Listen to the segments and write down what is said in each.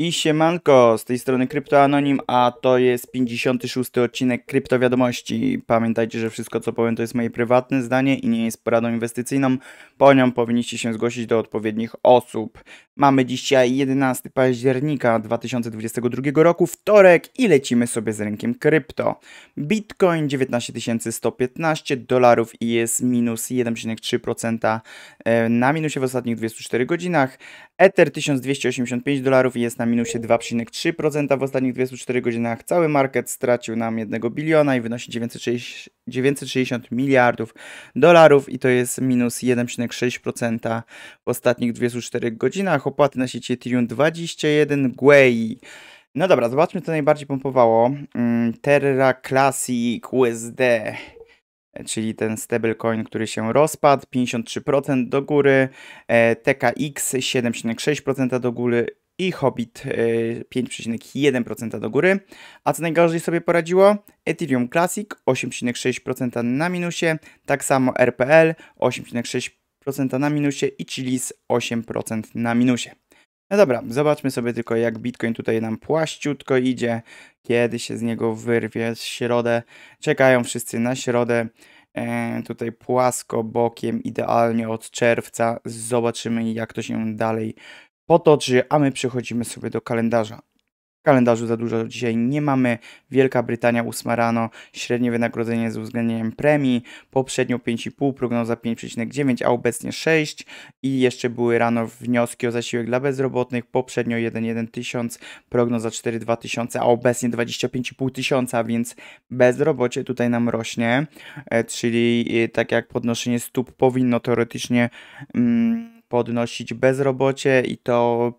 I siemanko, z tej strony Kryptoanonim, a to jest 56 odcinek Kryptowiadomości. Pamiętajcie, że wszystko co powiem to jest moje prywatne zdanie i nie jest poradą inwestycyjną. Po nią powinniście się zgłosić do odpowiednich osób. Mamy dzisiaj 11 października 2022 roku, wtorek i lecimy sobie z rynkiem krypto. Bitcoin 19115 dolarów i jest minus 1,3% e, na minusie w ostatnich 24 godzinach. Ether 1285 dolarów jest na minusie 2,3% w ostatnich 24 godzinach. Cały market stracił nam 1 biliona i wynosi 960, 960 miliardów dolarów i to jest minus 1,6% w ostatnich 24 godzinach. Opłaty na sieci Ethereum 21 Gwei. No dobra, zobaczmy co najbardziej pompowało. Mm, Terra Classic USD czyli ten stablecoin, który się rozpadł, 53% do góry, e, TKX 7,6% do góry i Hobbit 5,1% e, do góry. A co najgorzej sobie poradziło? Ethereum Classic 8,6% na minusie, tak samo RPL 8,6% na minusie i Chilis 8% na minusie. No dobra, zobaczmy sobie tylko jak Bitcoin tutaj nam płaściutko idzie, kiedy się z niego wyrwie, w środę. Czekają wszyscy na środę, e, tutaj płasko, bokiem, idealnie od czerwca. Zobaczymy jak to się dalej potoczy, a my przechodzimy sobie do kalendarza kalendarzu za dużo dzisiaj nie mamy. Wielka Brytania 8 rano, średnie wynagrodzenie z uwzględnieniem premii, poprzednio 5,5, prognoza 5,9, a obecnie 6 i jeszcze były rano wnioski o zasiłek dla bezrobotnych, poprzednio 1,1 tysiąc, prognoza 4,2 tysiące, a obecnie 25,5 tysiąca, więc bezrobocie tutaj nam rośnie, e, czyli e, tak jak podnoszenie stóp powinno teoretycznie... Mm, podnosić bezrobocie i to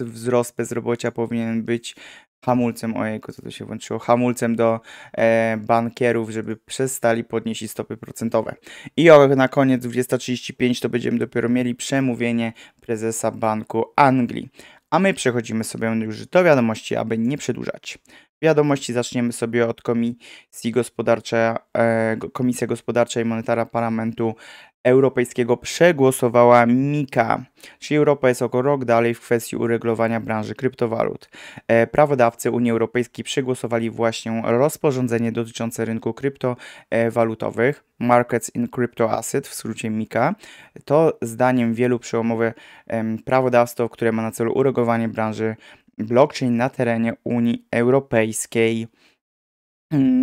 wzrost bezrobocia powinien być hamulcem, ojejku, co to się włączyło, hamulcem do e, bankierów, żeby przestali podnieść stopy procentowe. I o, na koniec 20.35 to będziemy dopiero mieli przemówienie prezesa Banku Anglii. A my przechodzimy sobie już do wiadomości, aby nie przedłużać wiadomości zaczniemy sobie od Komisji Gospodarczej, e, Komisja Gospodarcza i Monetarna Parlamentu Europejskiego przegłosowała MIKA, czyli Europa jest około rok dalej w kwestii uregulowania branży kryptowalut. E, prawodawcy Unii Europejskiej przegłosowali właśnie rozporządzenie dotyczące rynku kryptowalutowych, Markets in Crypto Asset, w skrócie MIKA. To zdaniem wielu przełomowe prawodawstwo, które ma na celu uregulowanie branży blockchain na terenie Unii Europejskiej.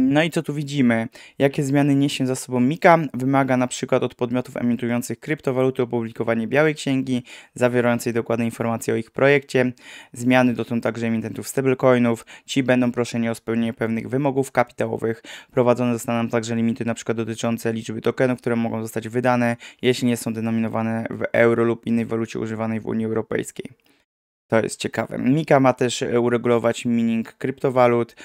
No i co tu widzimy? Jakie zmiany niesie za sobą Mika? Wymaga na przykład od podmiotów emitujących kryptowaluty opublikowanie białej księgi zawierającej dokładne informacje o ich projekcie. Zmiany dotkną także emitentów stablecoinów. Ci będą proszeni o spełnienie pewnych wymogów kapitałowych. Prowadzone zostaną także limity na przykład dotyczące liczby tokenów, które mogą zostać wydane, jeśli nie są denominowane w euro lub innej walucie używanej w Unii Europejskiej. To jest ciekawe. Mika ma też uregulować mining kryptowalut,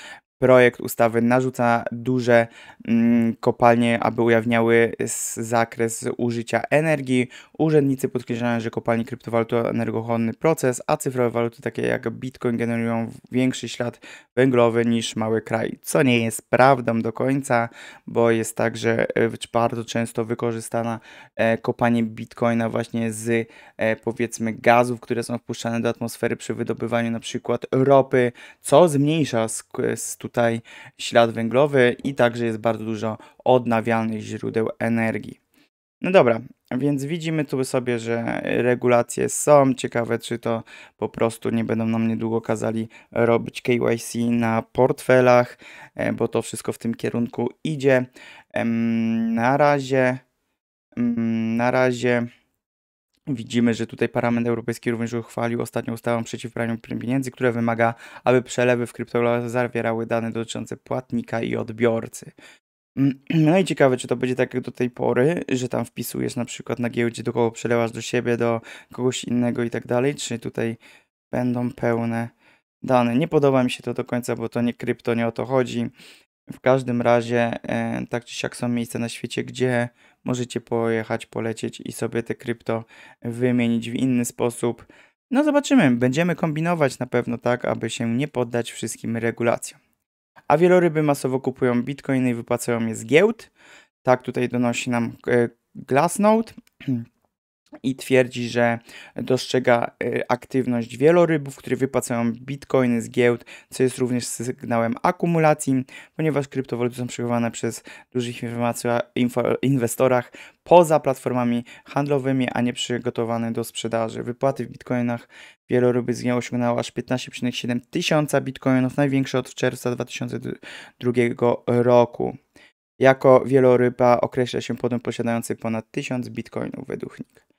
projekt ustawy narzuca duże mm, kopalnie, aby ujawniały zakres użycia energii. Urzędnicy podkreślają, że kopalnie kryptowalut to energochłonny proces, a cyfrowe waluty takie jak Bitcoin generują większy ślad węglowy niż mały kraj, co nie jest prawdą do końca, bo jest tak, że e, bardzo często wykorzystana e, kopanie Bitcoina właśnie z e, powiedzmy gazów, które są wpuszczane do atmosfery przy wydobywaniu na przykład ropy, co zmniejsza sk- tutaj ślad węglowy i także jest bardzo dużo odnawialnych źródeł energii. No dobra, więc widzimy tu sobie, że regulacje są. Ciekawe, czy to po prostu nie będą nam niedługo kazali robić KYC na portfelach, e, bo to wszystko w tym kierunku idzie. Na razie, na razie Widzimy, że tutaj Parlament Europejski również uchwalił ostatnią ustawę przeciw praniu pieniędzy, która wymaga, aby przelewy w kryptowalutach zawierały dane dotyczące płatnika i odbiorcy. No i ciekawe, czy to będzie tak jak do tej pory, że tam wpisujesz na przykład na giełdzie, do kogo przelewasz do siebie, do kogoś innego i tak dalej, czy tutaj będą pełne dane. Nie podoba mi się to do końca, bo to nie krypto, nie o to chodzi. W każdym razie, e, tak czy siak są miejsca na świecie, gdzie możecie pojechać, polecieć i sobie te krypto wymienić w inny sposób. No zobaczymy, będziemy kombinować na pewno tak, aby się nie poddać wszystkim regulacjom. A wieloryby masowo kupują bitcoiny i wypłacają je z giełd. Tak tutaj donosi nam e, Glassnode. i twierdzi, że dostrzega y, aktywność wielorybów, które wypłacają bitcoiny z giełd, co jest również sygnałem akumulacji, ponieważ kryptowaluty są przechowywane przez dużych inwestorach poza platformami handlowymi, a nie przygotowane do sprzedaży. Wypłaty w bitcoinach wieloryby z dnia osiągnęły aż 15,7 tysiąca bitcoinów, największe od czerwca 2002 roku. Jako wieloryba określa się potem posiadający ponad 1000 bitcoinów według NIK.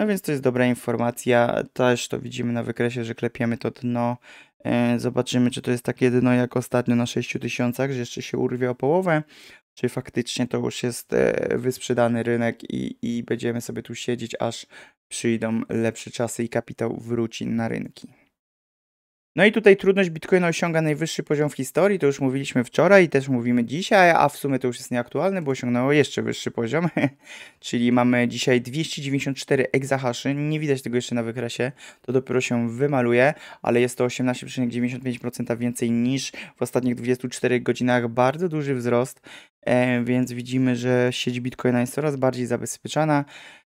No więc to jest dobra informacja. Też to widzimy na wykresie, że klepiemy to dno. E, zobaczymy, czy to jest takie dno jak ostatnio na 6000, że jeszcze się urwie o połowę, czy faktycznie to już jest e, wysprzedany rynek i, i będziemy sobie tu siedzieć, aż przyjdą lepsze czasy i kapitał wróci na rynki. No i tutaj trudność Bitcoina osiąga najwyższy poziom w historii, to już mówiliśmy wczoraj i też mówimy dzisiaj, a w sumie to już jest nieaktualne, bo osiągnęło jeszcze wyższy poziom, czyli mamy dzisiaj 294 exahaszy, nie widać tego jeszcze na wykresie, to dopiero się wymaluje, ale jest to 18,95% więcej niż w ostatnich 24 godzinach, bardzo duży wzrost, e, więc widzimy, że sieć Bitcoina jest coraz bardziej zabezpieczana,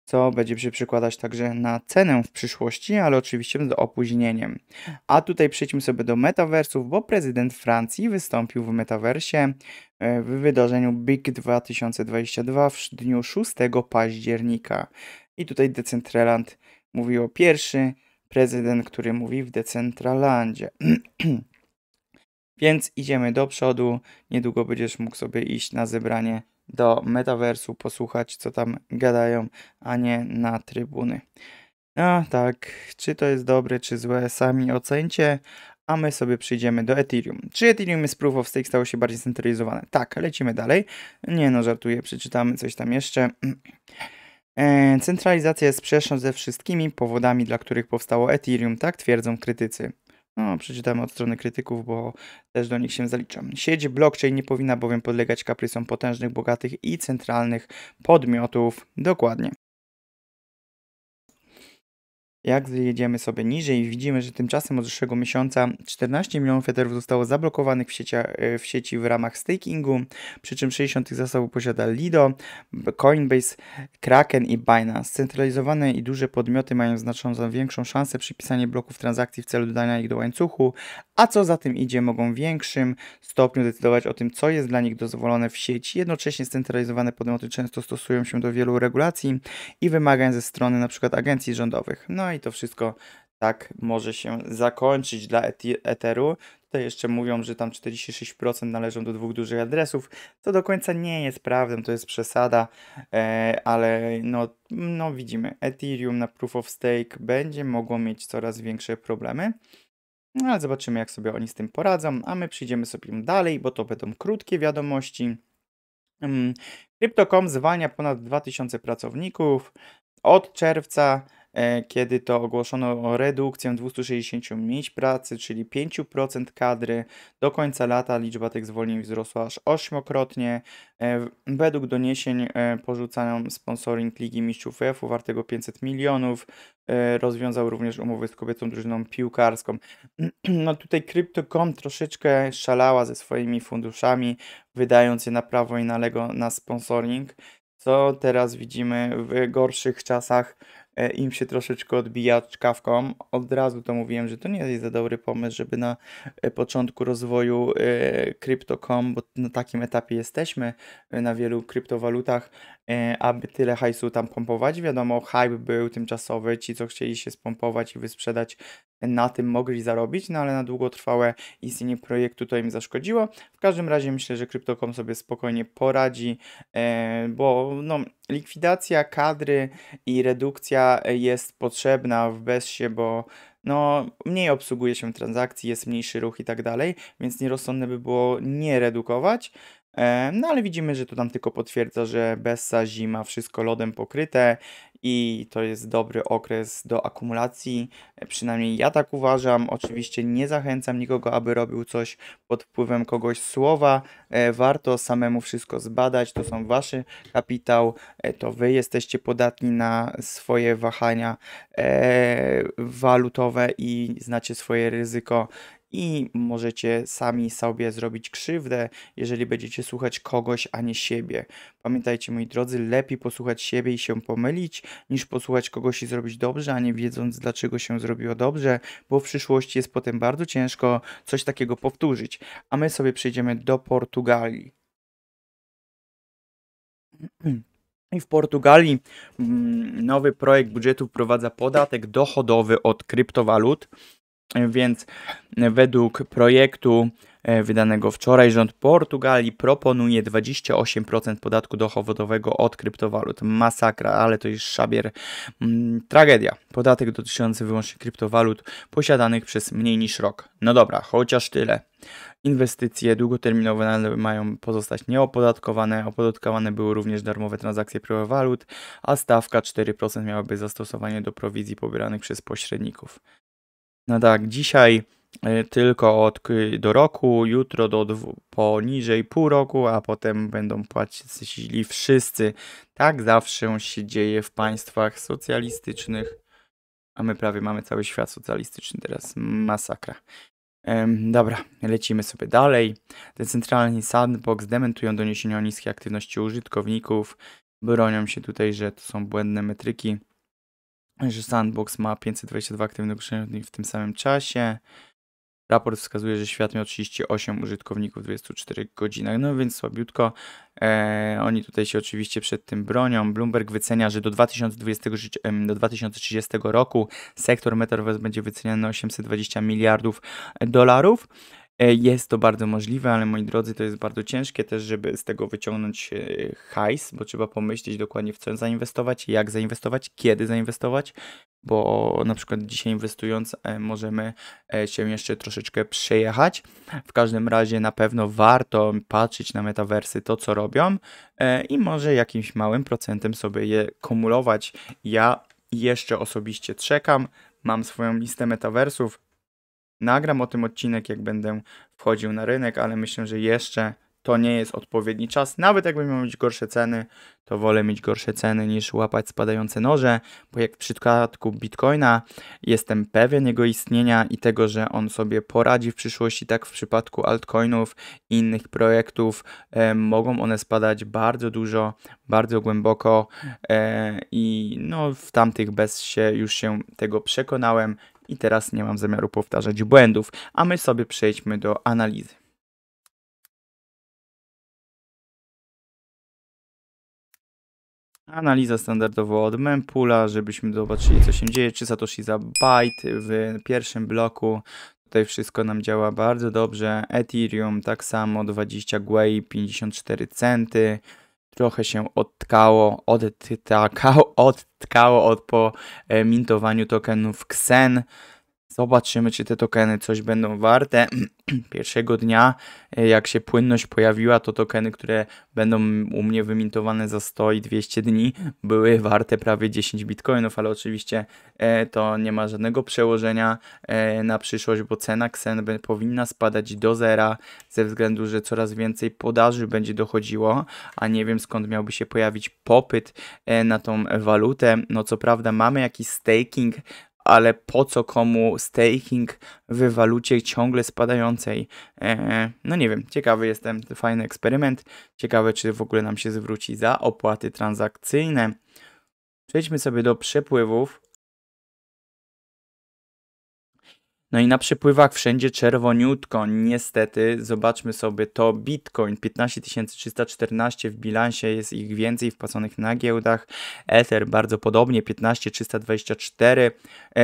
co będzie się przekładać także na cenę w przyszłości, ale oczywiście z opóźnieniem. A tutaj przejdźmy sobie do metaversów, bo prezydent Francji wystąpił w metaversie e, w wydarzeniu Big 2022 w dniu 6 października. I tutaj Decentraland mówił o pierwszy prezydent, który mówi w Decentralandzie. Więc idziemy do przodu. Niedługo będziesz mógł sobie iść na zebranie do metaversu, posłuchać co tam gadają, a nie na trybuny. No tak, czy to jest dobre, czy złe, sami ocencie, a my sobie przyjdziemy do Ethereum. Czy Ethereum jest proof of stake stało się bardziej centralizowane? Tak, lecimy dalej. Nie no, żartuję, przeczytamy coś tam jeszcze. E, centralizacja jest sprzeczna ze wszystkimi powodami, dla których powstało Ethereum, tak twierdzą krytycy. No, przeczytamy od strony krytyków, bo też do nich się zaliczam. Sieć blockchain nie powinna bowiem podlegać kaprysom potężnych, bogatych i centralnych podmiotów. Dokładnie. Jak zjedziemy sobie niżej, widzimy, że tymczasem od zeszłego miesiąca 14 milionów eterów zostało zablokowanych w, e, w sieci w ramach stakingu, przy czym 60 tych zasobów posiada Lido, Coinbase, Kraken i Binance. Centralizowane i duże podmioty mają znacząco większą szansę przypisania bloków transakcji w celu dodania ich do łańcuchu, a co za tym idzie, mogą w większym stopniu decydować o tym, co jest dla nich dozwolone w sieci. Jednocześnie centralizowane podmioty często stosują się do wielu regulacji i wymagań ze strony np. agencji rządowych. No i to wszystko tak może się zakończyć dla Etheru. Tutaj jeszcze mówią, że tam 46% należą do dwóch dużych adresów. To do końca nie jest prawdą, to jest przesada, e, ale no, no widzimy. Ethereum na Proof of Stake będzie mogło mieć coraz większe problemy. No ale zobaczymy, jak sobie oni z tym poradzą, a my przyjdziemy sobie dalej, bo to będą krótkie wiadomości. Mm, Crypto.com zwalnia ponad 2000 pracowników. Od czerwca E, kiedy to ogłoszono redukcję 260 miejsc pracy, czyli 5% kadry. Do końca lata liczba tych zwolnień wzrosła aż ośmiokrotnie. E, według doniesień e, porzucają sponsoring Ligi Mistrzów UEFA wartego 500 milionów. Rozwiązał również umowę z kobiecą drużyną piłkarską. No tutaj Crypto.com troszeczkę szalała ze swoimi funduszami, wydając je na prawo i na lego na sponsoring. Co teraz widzimy w gorszych czasach E, im się troszeczkę odbija czkawką. Od razu to mówiłem, że to nie jest za dobry pomysł, żeby na e, początku rozwoju Crypto.com, e, bo na takim etapie jesteśmy na wielu kryptowalutach, aby tyle hajsu tam pompować. Wiadomo, hype był tymczasowy, ci co chcieli się spompować i wysprzedać na tym mogli zarobić, no ale na długotrwałe istnienie projektu to im zaszkodziło. W każdym razie myślę, że Crypto.com sobie spokojnie poradzi, e, bo no, likwidacja kadry i redukcja e, jest potrzebna w bezsie, bo no, mniej obsługuje się transakcji, jest mniejszy ruch i tak dalej, więc nierozsądne by było nie redukować. E, no ale widzimy, że to tam tylko potwierdza, że Bessa zima wszystko lodem pokryte i to jest dobry okres do akumulacji. E, przynajmniej ja tak uważam. Oczywiście nie zachęcam nikogo, aby robił coś pod wpływem kogoś słowa. E, warto samemu wszystko zbadać. To są wasze kapitał. To wy jesteście podatni na swoje wahania walutowe i znacie swoje ryzyko i możecie sami sobie zrobić krzywdę, jeżeli będziecie słuchać kogoś, a nie siebie. Pamiętajcie, moi drodzy, lepiej posłuchać siebie i się pomylić, niż posłuchać kogoś i zrobić dobrze, a nie wiedząc, dlaczego się zrobiło dobrze, bo w przyszłości jest potem bardzo ciężko coś takiego powtórzyć. A my sobie przejdziemy do Portugalii. I w Portugalii mm, nowy projekt budżetu wprowadza podatek dochodowy od kryptowalut. Więc według projektu e, wydanego wczoraj rząd Portugalii proponuje 28% podatku dochodowego od kryptowalut. Masakra, ale to jest szabier. Mm, tragedia. Podatek dotyczący wyłącznie kryptowalut posiadanych przez mniej niż rok. No dobra, chociaż tyle. Inwestycje długoterminowe mają pozostać nieopodatkowane. Opodatkowane były również darmowe transakcje kryptowalut, a stawka 4% miałaby zastosowanie do prowizji pobieranych przez pośredników. No tak, dzisiaj e, tylko od, do roku, jutro do poniżej pół roku, a potem będą płacili wszyscy. Tak zawsze się dzieje w państwach socjalistycznych. A my prawie mamy cały świat socjalistyczny teraz. Masakra. Ehm, dobra, lecimy sobie dalej. Decentralny sandbox dementują doniesienia o niskiej aktywności użytkowników. Bronią się tutaj, że to są błędne metryki że Sandbox ma 522 aktywnych użytkowników w tym samym czasie. Raport wskazuje, że świat miał 38 użytkowników w 24 godzinach, no więc słabiutko. E, oni tutaj się oczywiście przed tym bronią. Bloomberg wycenia, że do, 2020, do 2030 roku sektor metaverse będzie wyceniany na 820 miliardów dolarów. E, jest to bardzo możliwe, ale moi drodzy, to jest bardzo ciężkie też, żeby z tego wyciągnąć e, hajs, bo trzeba pomyśleć dokładnie w co zainwestować, jak zainwestować, kiedy zainwestować, bo na przykład dzisiaj inwestując e, możemy się jeszcze troszeczkę przejechać. W każdym razie na pewno warto patrzeć na metawersy, to co robią i może jakimś małym procentem sobie je kumulować. Ja jeszcze osobiście czekam, mam swoją listę metaversów, nagram o tym odcinek, jak będę wchodził na rynek, ale myślę, że jeszcze to nie jest odpowiedni czas. Nawet jakbym miał mieć gorsze ceny, to wolę mieć gorsze ceny niż łapać spadające noże, bo jak w przypadku Bitcoina jestem pewien jego istnienia i tego, że on sobie poradzi w przyszłości, tak w przypadku altcoinów i innych projektów e, mogą one spadać bardzo dużo, bardzo głęboko e, i no w tamtych bez się już się tego przekonałem i teraz nie mam zamiaru powtarzać błędów, a my sobie przejdźmy do analizy. Analiza standardowo od mempula, żebyśmy zobaczyli co się dzieje, czy Satoshi za byte w pierwszym bloku. Tutaj wszystko nam działa bardzo dobrze. Ethereum tak samo, 20 Gwei, 54 centy trochę się odtkało, odtkało, odtkało od po e, mintowaniu tokenów Xen. Zobaczymy, czy te tokeny coś będą warte. Pierwszego dnia, e, jak się płynność pojawiła, to tokeny, które będą u mnie wymintowane za 100 i 200 dni, były warte prawie 10 bitcoinów, ale oczywiście e, to nie ma żadnego przełożenia e, na przyszłość, bo cena Xen powinna spadać do zera ze względu, że coraz więcej podaży będzie dochodziło, a nie wiem skąd miałby się pojawić popyt na tą walutę. No co prawda mamy jakiś staking, ale po co komu staking w walucie ciągle spadającej? Eee, no nie wiem, ciekawy jestem, fajny eksperyment. Ciekawe, czy w ogóle nam się zwróci za opłaty transakcyjne. Przejdźmy sobie do przepływów. No i na przypływach wszędzie czerwoniutko. Niestety, zobaczmy sobie to Bitcoin 15314 w bilansie jest ich więcej wpłaconych na giełdach. Ether bardzo podobnie 15324,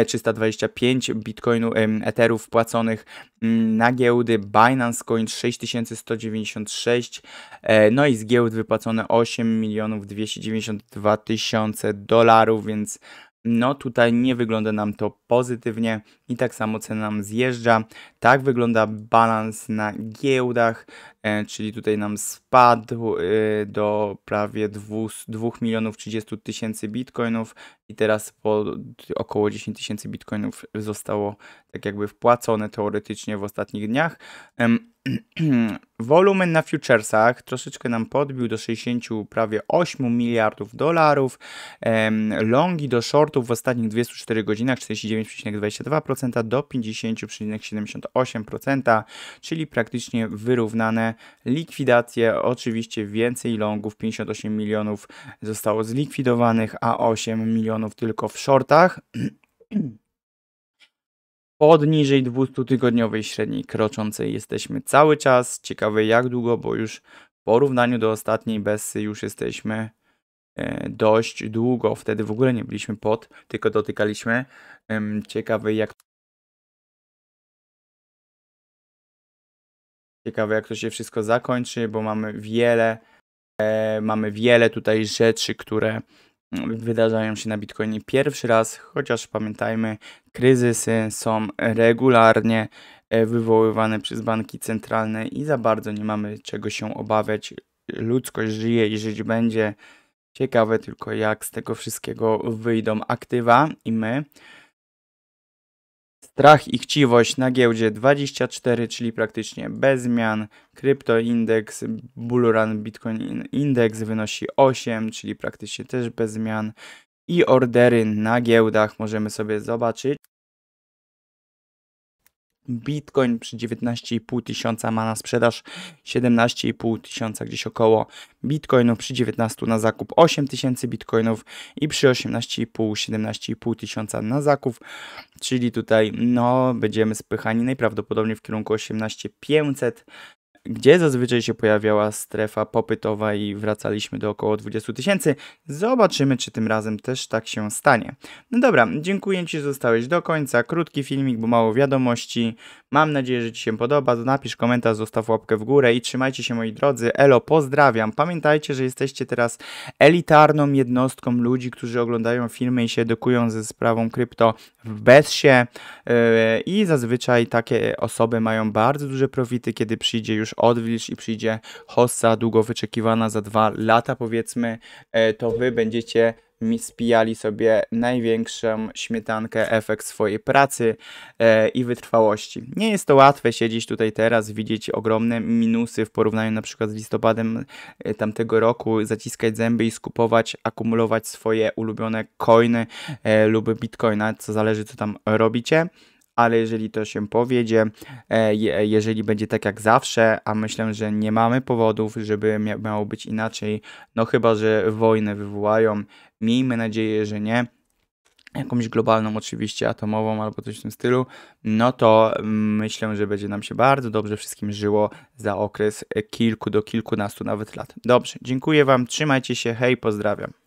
325 e, Bitcoinu Etherów wpłaconych mm, na giełdy. Binance Coin 6196. E, no i z giełd wypłacone 8 milionów 292 000 dolarów, więc no tutaj nie wygląda nam to pozytywnie i tak samo cena nam zjeżdża. Tak wygląda balans na giełdach. E, czyli tutaj nam spadł y, do prawie 2 milionów 30 tysięcy bitcoinów i teraz po około 10 tysięcy bitcoinów zostało tak jakby wpłacone teoretycznie w ostatnich dniach. Wolumen na futuresach troszeczkę nam podbił do 60 prawie 8 miliardów dolarów. Longi do shortów w ostatnich 24 godzinach 49,22% do 50,78%, czyli praktycznie wyrównane likwidacje, oczywiście więcej longów, 58 milionów zostało zlikwidowanych, a 8 milionów tylko w shortach. Podniżej 200-tygodniowej średniej kroczącej jesteśmy cały czas. Ciekawe jak długo, bo już w porównaniu do ostatniej Bessy już jesteśmy e, dość długo. Wtedy w ogóle nie byliśmy pod, tylko dotykaliśmy. Ciekawe jak Ciekawe, jak to się wszystko zakończy, bo mamy wiele, e, mamy wiele tutaj rzeczy, które mm, wydarzają się na Bitcoinie pierwszy raz, chociaż pamiętajmy, kryzysy są regularnie e, wywoływane przez banki centralne i za bardzo nie mamy czego się obawiać. Ludzkość żyje i żyć będzie. Ciekawe tylko, jak z tego wszystkiego wyjdą aktywa i my. Strach i chciwość na giełdzie 24, czyli praktycznie bez zmian. Kryptoindeks, Bullrun Bitcoin Index wynosi 8, czyli praktycznie też bez zmian. I ordery na giełdach możemy sobie zobaczyć. Bitcoin przy 19,5 tysiąca ma na sprzedaż 17,5 tysiąca gdzieś około Bitcoinów, przy 19 na zakup 8 tysięcy Bitcoinów i przy 18,5 17,5 tysiąca na zakup, czyli tutaj no będziemy spychani najprawdopodobniej w kierunku 18 500 gdzie zazwyczaj się pojawiała strefa popytowa i wracaliśmy do około 20 tysięcy. Zobaczymy, czy tym razem też tak się stanie. No dobra, dziękuję Ci, że zostałeś do końca. Krótki filmik, bo mało wiadomości. Mam nadzieję, że Ci się podoba. Napisz komentarz, zostaw łapkę w górę i trzymajcie się moi drodzy. Elo, pozdrawiam. Pamiętajcie, że jesteście teraz elitarną jednostką ludzi, którzy oglądają filmy i się edukują ze sprawą krypto w bezsie. Yy, I zazwyczaj takie osoby mają bardzo duże profity, kiedy przyjdzie już już odwilż i przyjdzie hossa długo wyczekiwana za dwa lata powiedzmy, e, to wy będziecie mi spijali sobie największą śmietankę efekt swojej pracy e, i wytrwałości. Nie jest to łatwe siedzieć tutaj teraz, widzieć ogromne minusy w porównaniu na przykład z listopadem e, tamtego roku, zaciskać zęby i skupować, akumulować swoje ulubione coiny e, lub bitcoina, co zależy co tam robicie ale jeżeli to się powiedzie, e, jeżeli będzie tak jak zawsze, a myślę, że nie mamy powodów, żeby miało być inaczej, no chyba, że wojnę wywołają, miejmy nadzieję, że nie, jakąś globalną oczywiście atomową albo coś w tym stylu, no to mm, myślę, że będzie nam się bardzo dobrze wszystkim żyło za okres e, kilku do kilkunastu nawet lat. Dobrze, dziękuję Wam, trzymajcie się, hej, pozdrawiam.